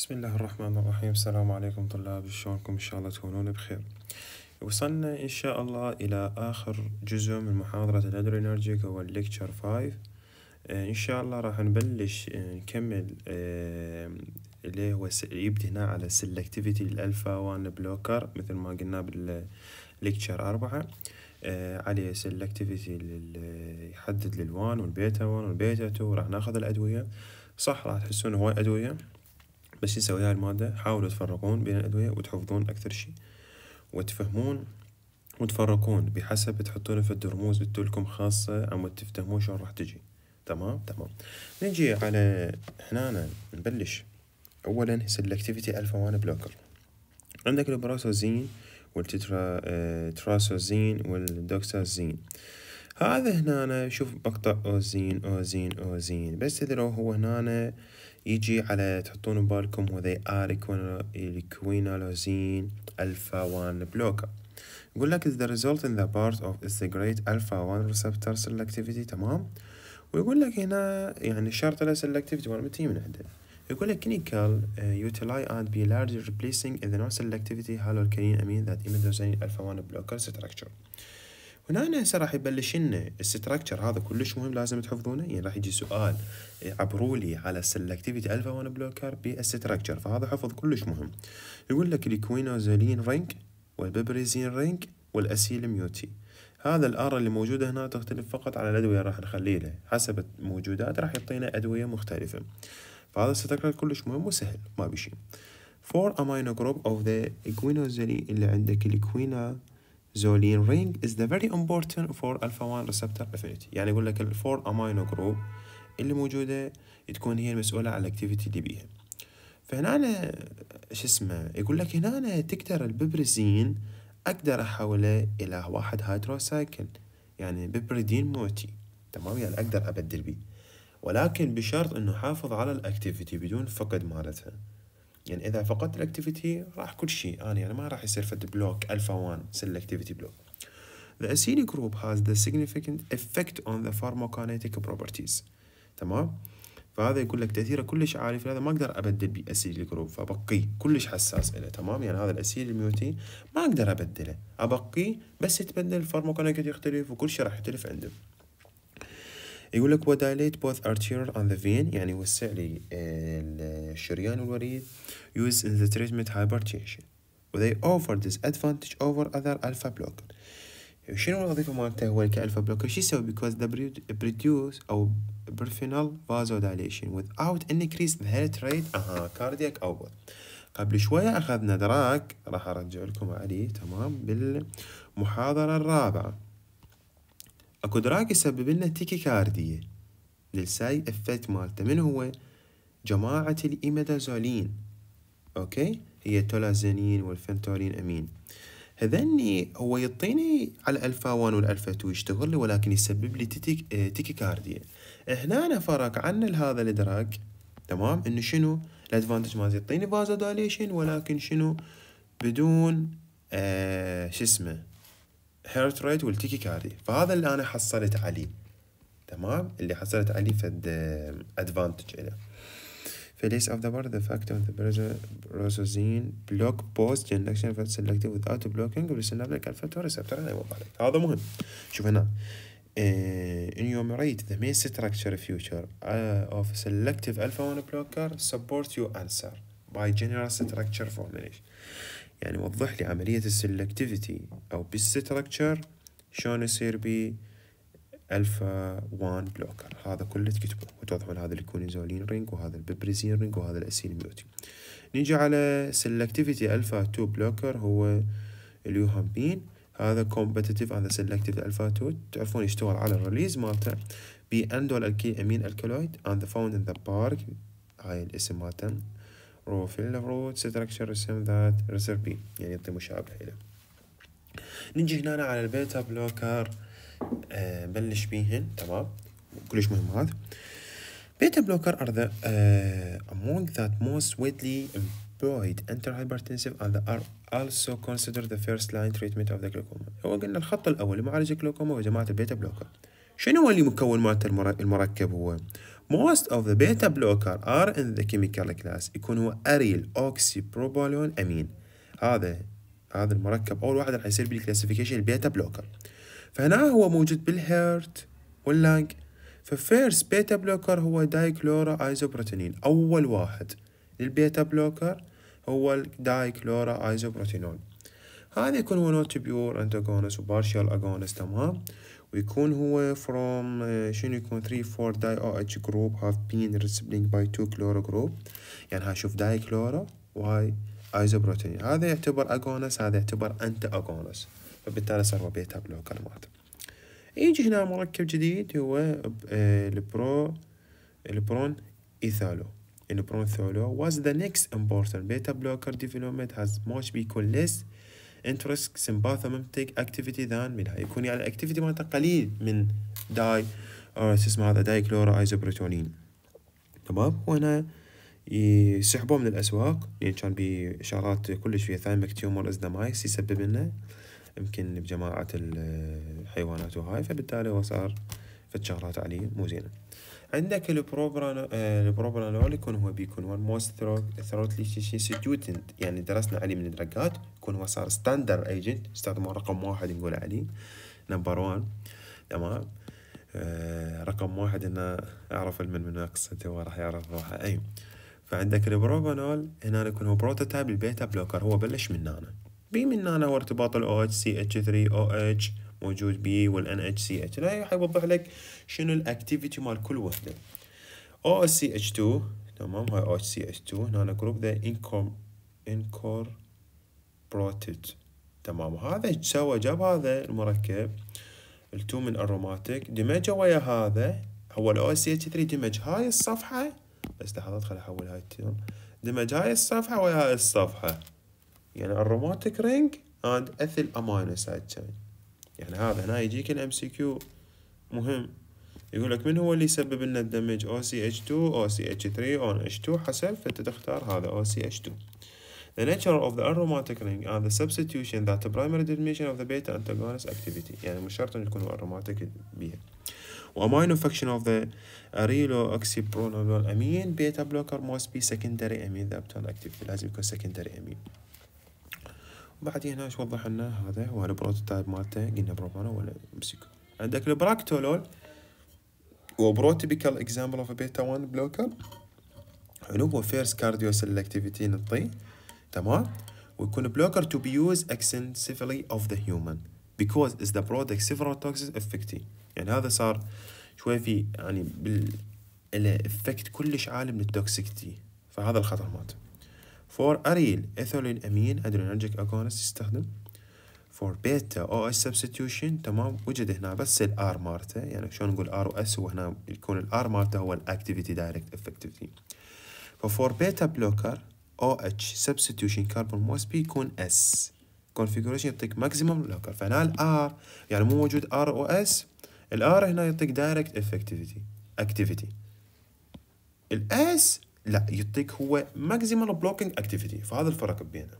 بسم الله الرحمن الرحيم السلام عليكم طلاب شلونكم إن شاء الله تكونون بخير وصلنا إن شاء الله إلى آخر جزء من محاضرة الأدرينرجيك هو الليكتشر 5 إن شاء الله راح نبلش نكمل اللي هو يبدي هنا على سلكتيفيتي الألفا وان بلوكر مثل ما قلنا بالليكتشر أربعة عليه سلكتيفيتي يحدد للوان والبيتا 1 والبيتا 2 راح ناخذ الأدوية صح راح تحسون هواي أدوية بس يسوي هاي المادة حاولوا تفرقون بين الأدوية وتحفظون أكثر شي وتفهمون وتفرقون بحسب تحطون في الدرموز بتقولكم خاصة عم تفتهمون شلون راح تجي تمام تمام نجي على هنا نبلش أولا سلكتيفيتي ألفا وان بلوكر عندك البراسوزين والتترا آه، تراسوزين والدوكسازين هذا هنا أنا شوف مقطع اوزين اوزين اوزين بس تدروا هو هنا أنا يجي على تحطون بالكم هو ذي اريكون الكوين اوزين الفا 1 بلوكر يقول لك is the result in the part of is the great alpha 1 receptor selectivity تمام ويقول لك هنا يعني شرط الاسلكتيفيتي وين متي من عنده يقول لك كلينيكال يوتيلاي اند بي لارج ريبليسنج اذا نو سلكتيفيتي هالو الكلين امين ذات ايمن الفا 1 بلوكر ستراكشر من هنا هسه راح يبلش لنا الستراكشر هذا كلش مهم لازم تحفظونه يعني راح يجي سؤال عبروا لي على السلكتيفيتي الفا 1 بلوكر بالستراكشر فهذا حفظ كلش مهم يقول لك الكوينوزالين رينج والبيبريزين رينج والاسيل ميوتي هذا الار اللي موجودة هنا تختلف فقط على الأدوية راح نخلي له حسب الموجودات راح يعطينا أدوية مختلفة فهذا الستراكشر كلش مهم وسهل ما بشي فور امينو جروب اوف ذا equinoxylene اللي عندك الكوينا زولين رينج از ذا فيري امبورتنت فور الفا 1 ريسبتر افينيتي يعني يقول لك الفور امينو جروب اللي موجوده تكون هي المسؤوله على الاكتيفيتي اللي بيها فهنا شو اسمه يقول لك هنا أنا تقدر الببرزين اقدر احوله الى واحد هيدروسايكل يعني ببردين موتي تمام يعني اقدر ابدل بيه ولكن بشرط انه حافظ على الاكتيفيتي بدون فقد مالتها يعني اذا فقدت الاكتيفيتي راح كل شيء انا يعني ما راح يصير فد بلوك الفا 1 سيلكتيفيتي بلوك The acene group has the significant effect on the pharmacokinetic properties تمام فهذا يقول لك تاثيره كلش عالي فلهذا ما اقدر ابدل بي باسيل جروب فبقي كلش حساس له تمام يعني هذا الاسيل الميوتي ما اقدر ابدله ابقي بس يتبدل الفارماكونيكت يختلف وكل شيء راح يختلف عنده يقول لك ودايليت both arterial and the vein يعني وسع لي الشريان والوريد used in the treatment hypertension وthey offer this advantage over other alpha blocker شنو الوظيفة مالته هو كألفا بلوكر شو يسوي because the produce أو peripheral vasodilation without increase the heart rate أها cardiac output قبل شوية أخذنا دراك راح أرجع لكم عليه تمام بالمحاضرة الرابعة اكو دراج يسبب لنا كارديه للساي افكت مالته من هو جماعة الإيميدازولين اوكي هي التولازينين والفنتولين امين هذني هو يعطيني على الالفا 1 والالفا 2 يشتغل لي ولكن يسبب لي تيكي كارديا هنا فرق عن هذا الدراج تمام انه شنو الادفانتج ما يعطيني فازوداليشن ولكن شنو بدون آه شو اسمه هيرت ريت والتيكي كاردي فهذا اللي انا حصلت عليه تمام اللي حصلت عليه فد ادفانتج له فليس اوف ذا بار ذا فاكت اوف ذا بروزوزين بلوك بوست جنكشن فات سيلكتيف وذ اوت بلوكينج بالسنابل كالفاتور ريسبتر هذا مهم شوف هنا ان انيوميريت ذا مين ستراكشر فيوتشر اوف سيلكتيف الفا 1 بلوكر سبورت يو انسر by general structure formulation يعني وضح لي عملية السلكتيفيتي أو بالستركتشر شلون يصير ب ألفا وان بلوكر هذا كله تكتبه وتوضحون هذا الكونيزولين رينج وهذا الببريزين رينج وهذا الأسيل ميوتين نيجي على سلكتيفيتي ألفا تو بلوكر هو اليوهامبين هذا كومبتيتيف هذا سلكتيف الفا تو تعرفون يشتغل على الريليز مالته باندول الكي امين الكالويد اند فاوند ان ذا بارك هاي الاسم مالته روفيلا روت ستراكشر رسم ذات ريسيربي يعني يعطي مشابه له نجي هنا على البيتا بلوكر آه بلش بيهن تمام كلش مهم هذا بيتا بلوكر ار ذا امونج ذات موست widely امبلويد انتر هايبرتنسيف اند ار also considered the first line treatment of the glaucoma هو قلنا الخط الاول لمعالجه الجلوكوما هو جماعه البيتا بلوكر شنو هو اللي مكون مالته المركب هو Most of the beta blocker are in the chemical class يكون هو aryl oxypropylon amine هذا هذا المركب أول واحد راح يصير بالكلاسيفيكيشن البيتا بلوكر فهنا هو موجود بالهيرت واللانج ففيرست بيتا بلوكر هو دايكلورا ايزوبروتينين أول واحد للبيتا بلوكر هو الدايكلورا ايزوبروتينون هذا يكون هو نوت بيور انتاغونست وبارشال اغونست تمام ويكون هو from uh, شنو يكون 3 4 داي او اتش جروب هاف بين ريسبلينج باي 2 كلورو جروب يعني هاي شوف داي كلورو وهاي ايزوبروتين هذا يعتبر اغونس هذا يعتبر انت اغونس فبالتالي صار بيتا بلوكر مات يجي هنا مركب جديد هو آه، البرو البرون ايثالو البرون ثولو واز ذا نيكست امبورتنت بيتا بلوكر ديفلوبمنت هاز much بيكون ليس انترست سمباثاميمتيك اكتيفيتي ذان منها يكون يعني الاكتيفيتي مالته قليل من داي او آه، شو اسمه هذا داي كلورا ايزوبروتونين تمام وهنا يسحبوه من الاسواق لان يعني كان باشارات كلش فيها ثايمك تيومر مايس يسبب لنا يمكن بجماعة الحيوانات وهاي فبالتالي هو صار فد شغلات عليه مو زينه عندك البروبرانول آه، يكون هو بيكون هو الموست ثروتلي ستيوتنت يعني درسنا عليه من الدرجات يكون هو صار ستاندر ايجنت استخدمه رقم واحد نقول عليه نمبر وان تمام آه رقم واحد انا اعرف المن من اقصد هو راح يعرف روحه اي أيوه. فعندك البروبانول هنا يكون هو بروتوتايب البيتا بلوكر هو بلش من هنا بي من هنا ارتباط ال OH CH3 OH موجود بي وال NHCH هاي حيوضح لك شنو الاكتيفيتي مال كل وحده ch 2 تمام هاي OHCH2 هنا جروب ذا انكور تمام هذا سوى جاب هذا المركب التو من اروماتيك دمج ويا هذا هو ال oh 3 دمج هاي الصفحه بس لحظات خليني احول هاي التيرم دمج هاي الصفحه ويا هاي الصفحه يعني الروماتيك رينج اند اثيل امينو سايد تشين يعني هذا هنا يجيك الام سي كيو مهم يقول لك من هو اللي يسبب لنا الدمج او سي اتش 2 او سي اتش 3 اون اتش 2 حسب فانت تختار هذا او سي اتش 2 The nature of the aromatic ring and the substitution that the primary determination of the beta antagonist activity يعني مش شرط انه يكونوا aromatic بيها وamino function of the arylooxypronolyl amine beta blocker must be secondary amine the activity لازم يكون secondary amine بعد هنا اش وضح لنا هذا هو البروتوتايب مالته قلنا بروبانو ولا امسكه عندك البراكتولول هو بروتيبيكال اكزامبل اوف بيتا 1 بلوكر حلو هو فيرست كارديو سيلكتيفيتي نطي تمام ويكون بلوكر to be used extensively of the human because از the product several toxins افكتي يعني هذا صار شوي في يعني بال له افكت كلش عالي من التوكسيكتي فهذا الخطر مالته فور أريل إيثولين أمين أدرينرجيك أغونست يستخدم بيتا أو إس substitution تمام وجد هنا بس الار مالته يعني شلون نقول ار واس هو هنا يكون الار مالته هو الاكتيفيتي دايركت إفكتيفيتي ففور بيتا بلوكر او اتش سبستيوشن كاربون موس بي يكون اس كونفيجريشن يعطيك ماكسيمم بلوكر فهنا الار يعني مو موجود ار او اس الار هنا يعطيك دايركت افكتيفيتي اكتيفيتي الاس لا يعطيك هو ماكسيمال بلوكينج اكتيفيتي فهذا الفرق بينه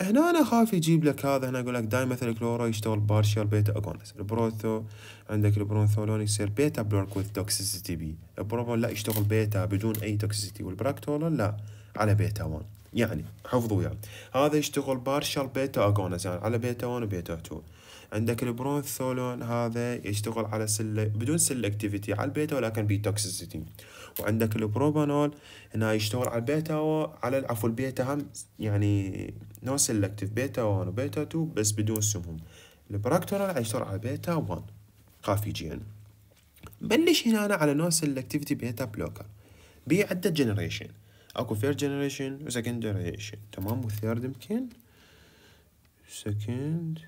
هنا انا خاف يجيب لك هذا هنا اقول لك دايميثيل كلورو يشتغل بارشال بيتا اغونست البروثو عندك البرونثولون يصير بيتا بلوك وذ توكسيسيتي بي البروفول لا يشتغل بيتا بدون اي توكسيسيتي والبراكتولون لا على بيتا 1 يعني حفظوا وياه يعني. هذا يشتغل بارشال بيتا اغونست يعني على بيتا 1 وبيتا 2 عندك البرونثولون هذا يشتغل على سل بدون سل اكتيفيتي على البيتا ولكن بي توكسيسيتي وعندك البروبانول هنا يشتغل على البيتا و... على عفوا البيتا هم يعني نو سيلكتيف بيتا 1 وبيتا 2 بس بدون سموم البراكتورال يشتغل على بيتا 1 كافي جي ان بلش هنا أنا على نو سيلكتيفيتي بيتا بلوكر بي عدة جنريشن اكو فيرست جنريشن وسكند جنريشن تمام وثيرد يمكن سكند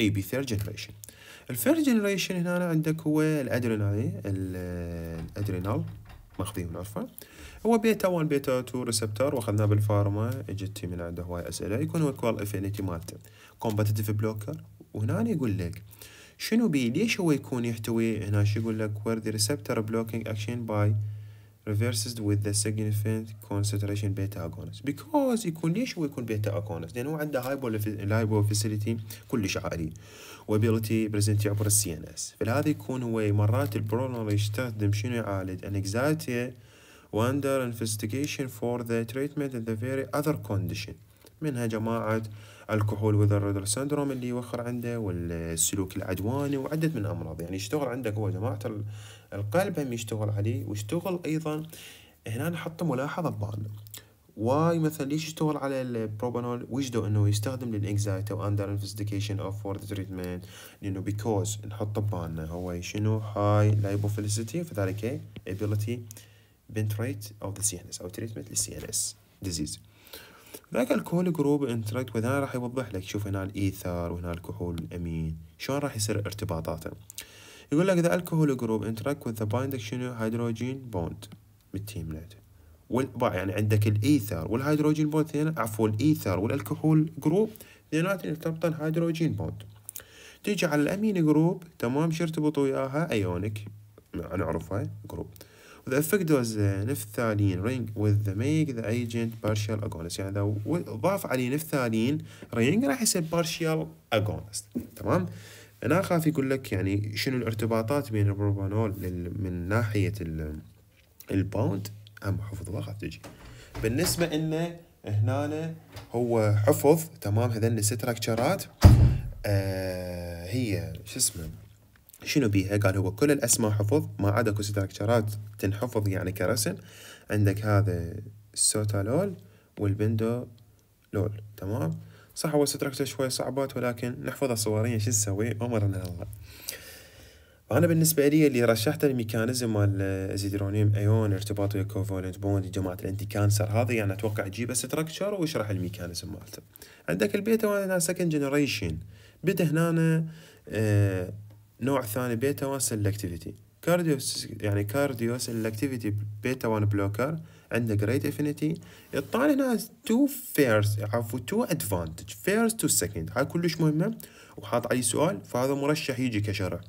اي بي ثيرد جنريشن الفيرست جنريشن هنا عندك هو الادرينالين الادرينال ماخذين من عرفه هو بيتا 1 بيتا 2 ريسبتور واخذناه بالفارما اجت من عنده هواي اسئله يكون هو الكوال افينيتي مالته كومبتتف بلوكر وهنا يقول لك شنو بي ليش هو يكون يحتوي هنا شو يقول لك وير ذا ريسبتور بلوكينج اكشن باي reverses with the significant concentration beta agonist because يكون ليش هو يكون beta agonist لأن هو عنده hypophysility كلش عالي وability present عبر ال CNS فلهذا يكون هو مرات البرولونر يستخدم شنو يعالج anxiety anxiety under investigation for the treatment of the very other condition منها جماعة الكحول وذر سندروم اللي يوخر عنده والسلوك العدواني وعدة من الأمراض يعني يشتغل عندك هو جماعة القلب هم يشتغل عليه ويشتغل أيضا هنا نحط ملاحظة ببالنا واي مثلا ليش يشتغل على البروبانول وجدوا انه يستخدم للانكزايتي واندر انفستيكيشن اوف فور ذا تريتمنت لانه بيكوز نحط ببالنا هو شنو هاي لايبوفيليسيتي فذلك ability ذا of the CNS او تريتمنت للسي ان اس ديزيز ذاك الكول جروب انتراكت وهنا راح يوضح لك شوف هنا الايثر وهنا الكحول الامين شلون راح يصير ارتباطاته يقول لك ذا الكحول جروب انتراكت وذ بايندك شنو هيدروجين بوند بالتيملت والبا يعني عندك الايثر والهيدروجين بوند اثنين عفوا الايثر والالكحول جروب اثنيناتهم يرتبطن هيدروجين بوند تيجي على الامين جروب تمام شو يرتبطوا وياها ايونيك نعرفها جروب The effect does uh, naphthalene ring with the make the agent partial agonist يعني إذا ضاف عليه نفثالين رينج راح يصير partial agonist تمام أنا خاف يقول لك يعني شنو الارتباطات بين البروبانول من ناحية الباوند أم حفظ واخاف تجي بالنسبة إنه هنا هو حفظ تمام هذن الستركتشرات آه هي شو اسمه شنو بيها قال هو كل الأسماء حفظ ما عدا كو ستراكشرات تنحفظ يعني كرسم عندك هذا السوتالول والبندو لول تمام صح هو ستراكشر شوي صعبات ولكن نحفظها صوريا شو نسوي أمرنا الله انا بالنسبه لي اللي رشحت الميكانيزم مال الزيدرونيوم ايون ارتباط ويا كوفالنت بوند جماعه الانتي كانسر هذا يعني اتوقع تجيبه ستراكشر ويشرح الميكانيزم مالته عندك البيتا وانا سكند جنريشن بدا هنا آه نوع ثاني بيتا 1 سيلكتيفيتي كارديو يعني كارديو سيلكتيفيتي بيتا 1 بلوكر عنده جريت افينيتي يطلع هنا تو فيرز عفوا تو ادفانتج فيرز تو سكند هاي كلش مهمه وحاط عليه سؤال فهذا مرشح يجي كشرح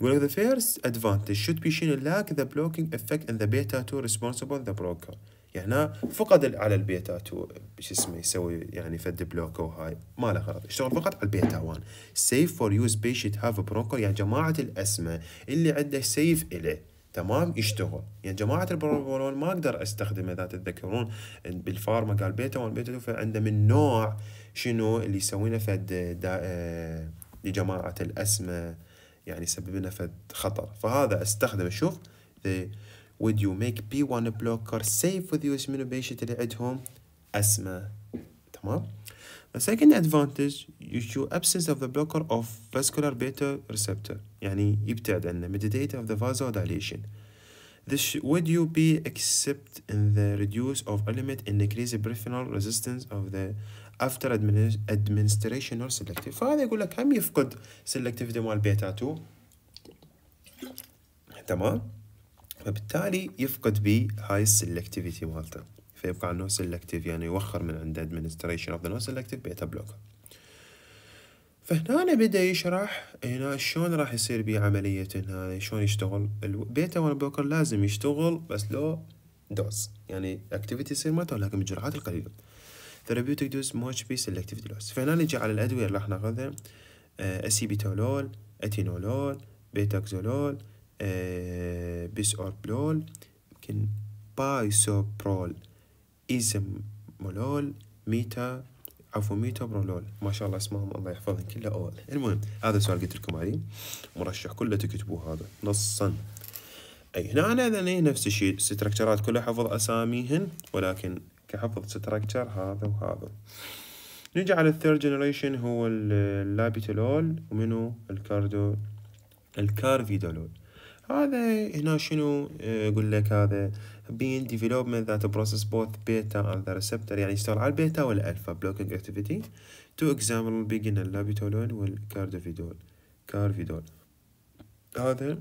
يقول لك ذا first ادفانتج شود بي شين لاك ذا بلوكينج افكت ان ذا بيتا 2 ريسبونسبل ذا بروكر يعني فقد على البيتات شو اسمه يسوي يعني فد بلوك وهاي ما له غرض اشتغل فقط على البيتا 1 سيف فور يوز بيشنت هاف برونكو يعني جماعه الاسمه اللي عنده سيف اله تمام يشتغل يعني جماعه البروبولون ما اقدر استخدمه اذا تتذكرون بالفارما قال بيتا 1 بيتا 2 فعنده من نوع شنو اللي يسوينه فد اه لجماعه الاسمه يعني يسبب لنا فد خطر فهذا استخدمه شوف would you make B1 blocker safe with you شنو at home? Asma, تمام The second advantage you show absence of the blocker of vascular beta receptor يعني يبتعد the mediator of the vasodilation This would you be except in the reduce of element and increase peripheral resistance of the after administration or selective فهذا يقول لك هم يفقد selectivity مال beta 2 تمام فبالتالي يفقد بي هاي السلكتيفيتي مالته فيبقى على نو سلكتيف يعني يوخر من عند ادمنستريشن اوف ذا نو سلكتيف بيتا بلوكر فهنا بدا يشرح هنا شلون راح يصير بي عملية هاي شلون يشتغل البيتا وان بلوكر لازم يشتغل بس لو دوز يعني اكتيفيتي يصير مالته لكن بالجرعات القليلة ثيرابيوتيك دوز ماتش بي سلكتيفيتي دوز فهنا نجي على الادوية اللي راح ناخذها اسيبيتولول اتينولول بيتاكزولول آه، بيس اور بلول يمكن بايسوبرول ايزمولول ميتا عفوا ميتا برولول ما شاء الله اسمهم الله يحفظهم كله اول المهم هذا السؤال قلت لكم عليه مرشح كله تكتبوه هذا نصا اي هنا أنا اذا نفس الشيء ستركترات كلها حفظ اساميهن ولكن كحفظ ستركتر هذا وهذا نجي على الثيرد جنريشن هو اللابيتولول ومنو الكاردو الكارفيدولول هذا هنا شنو آه، يقول لك هذا بين ديفلوبمنت ذات بروسس بوث بيتا اند ذا ريسبتر يعني يشتغل على البيتا والالفا بلوكينج اكتيفيتي تو اكزامبل بيجن اللابيتولون والكارديفيدول كارفيدول هذا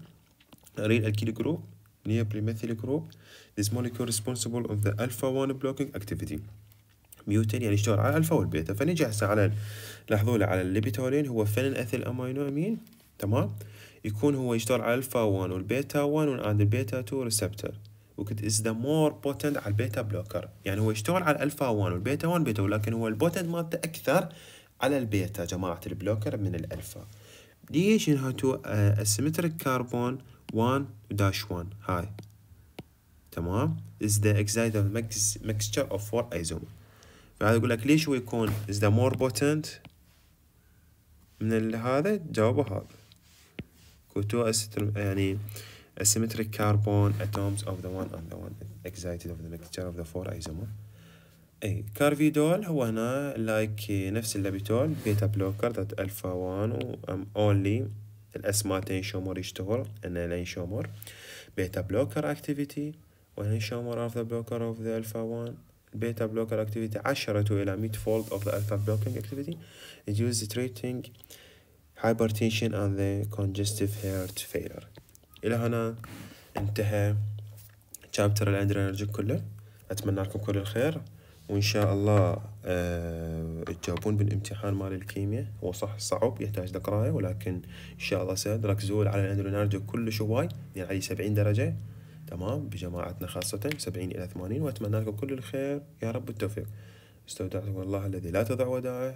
ريل الكيل جروب بريميثيل جروب ذيس molecule ريسبونسبل اوف ذا الفا 1 بلوكينج اكتيفيتي ميوتن يعني يشتغل على الالفا والبيتا فنجي هسه على لاحظوا على الليبيتولين هو فينيل اثيل امينو امين تمام يكون هو يشتغل على الفا 1 والبيتا 1 وعند البيتا 2 ريسبتر وكت از ذا مور بوتنت على البيتا بلوكر يعني هو يشتغل على الفا 1 والبيتا 1 بيتا ولكن هو البوتنت مالته اكثر على البيتا جماعه البلوكر من الالفا ليش انها تو اسيمتريك كاربون 1 داش 1 هاي تمام is the excited of ميكستشر اوف فور isomer فهذا يقول لك ليش هو يكون از ذا مور بوتنت من هذا جوابه هذا اسيتر يعني asymmetric carbon atoms of the one and the one excited of the mixture of the four isomer اي كارفيدول هو هنا لايك نفس اللابيتول بيتا بلوكر ذات الفا 1 و ام اونلي الاسماتين شومر يشتغل ان لين شومر بيتا بلوكر اكتيفيتي وين شومر اوف ذا بلوكر اوف ذا الفا 1 بيتا بلوكر اكتيفيتي 10 الى 100 فولد اوف ذا الفا بلوكينج اكتيفيتي يجوز تريتينج hypertension and the congestive heart failure إلى هنا انتهى chapter الأندرينرجيك كله أتمنى لكم كل الخير وإن شاء الله آه، تجاوبون بالامتحان مال الكيمياء هو صح صعب يحتاج لقراية ولكن إن شاء الله سهل ركزوا على الأندرينرجيك كلش هواي يعني علي سبعين درجة تمام بجماعتنا خاصة سبعين إلى ثمانين وأتمنى لكم كل الخير يا رب التوفيق استودعكم الله الذي لا تضع ودائعه